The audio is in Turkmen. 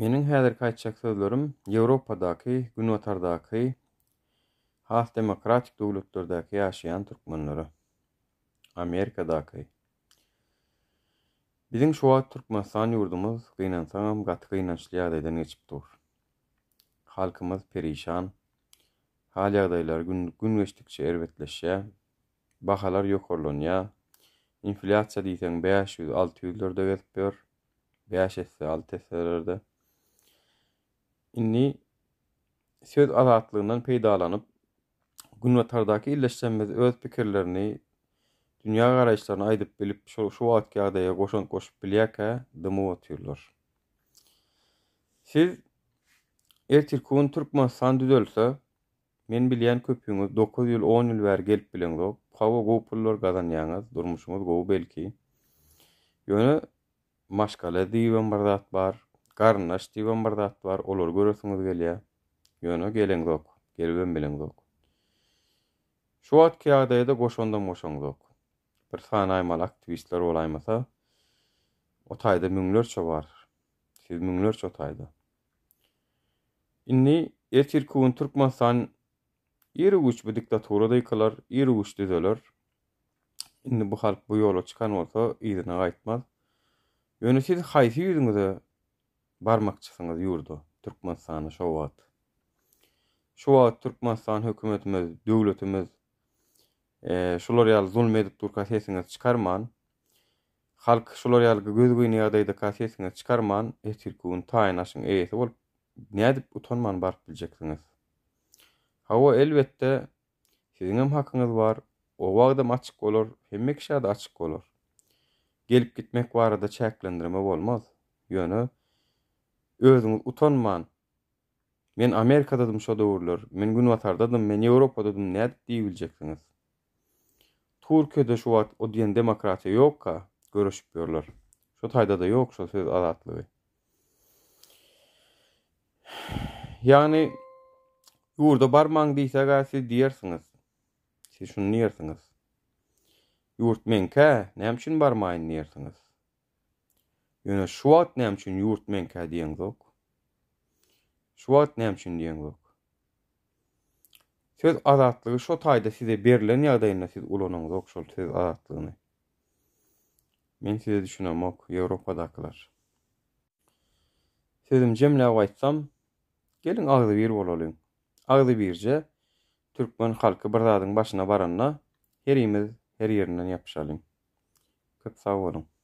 Mening hazir kaçak sözlerim Yevropadaky, Günotardaky Has demokratik döwletlerdäki ýaşaýan türkmenleri. Amerikadaky. Bizim şu wagt türkmen sany ýurdumyz gynansam gatgy gynançly ýadydan geçip dur. Halkymyz perişan. Halyagdaýlar gün-gün geçdikçe erwetleşe. Bahalar ýokarlanýa. Inflasiýa diýsen 5-6 ýyllarda berip ber. 5-6 inni söz azatlığından peydalanıp, günvatardaki illeşlenmez öz fikirlerini, dünya garayışlarına aydıp bilip, şu, şu vakiyadaya koşan koşup bilyaka dımu atıyorlar. Siz, Ertirkun tirkuun Türkman men bilyen köpüyünüz 9 yıl, 10 yıl ver gelip bilin o, pava gopurlar gazan kazanyanız, durmuşumuz gopurlar belki, gopurlar gopurlar bar, Garnaş diwan bar daftar olur görüsiniz gelýä. Ýöne gelen gök, gelýän bilen gök. Şu wagt kiýagda ýa-da goşundan goşan gök. Bir sany aýmal aktivistler bolaýmasa, o taýda müňler çok bar. Siz müňlerçe çok taýda. Inni ýetir kuwun türkmansan, ýeri güç bu diktatorada daýkalar, ýeri güç düzeler. Inni bu halk bu ýola çykan bolsa, ýerine gaýtmaz. Ýöne siz haýsy ýüzüňizi barmakçysyňyz yurdu, Türkmenistany şu wagt. Şu wagt Türkmenistan hökümetimiz, döwletimiz e, şular ýaly zulm edip dur kasesine çykarman. Halk şular ýaly göz göýüne ýadaýda kasesine çykarman, etirkuň taýnaşyň eýesi bolup nädip utanman bar biljekdiňiz. Hawa elbette sizin hem hakkınız var. O wagda açyk bolar, hemmekşä da açyk bolar. Gelip gitmek wara da çäklendirme bolmaz. Yönü özüňiz utanman. Men Amerikada dadym şo döwürler. Men gün watarda men Ýewropa dadym näd Türkiýede şu wagt o diýen demokratiýa ýokka, görüşüp ýörler. Şo taýda da ýok, şo söz alatly. yani durda barmaň diýse gäsi diýersiňiz. Siz şunu diýersiňiz. Ýurt ka, näme üçin barmaýyn diýersiňiz? Ýöne şu wagt näme üçin ýurt menkä diýen gök? Şu wagt näme üçin diýen gök? Söz azatlygy şu taýda size berilen ýagdaýynda siz ulanyň gök şol söz azatlygyny. Men size düşünem ok Ýewropadakylar. Sözüm jemle aýtsam, gelin agly bir bolalyň. Agly birje türkmen halky bir zadyň başyna baranda herimiz her yerinden ýapşalyň. Köp sag bolun.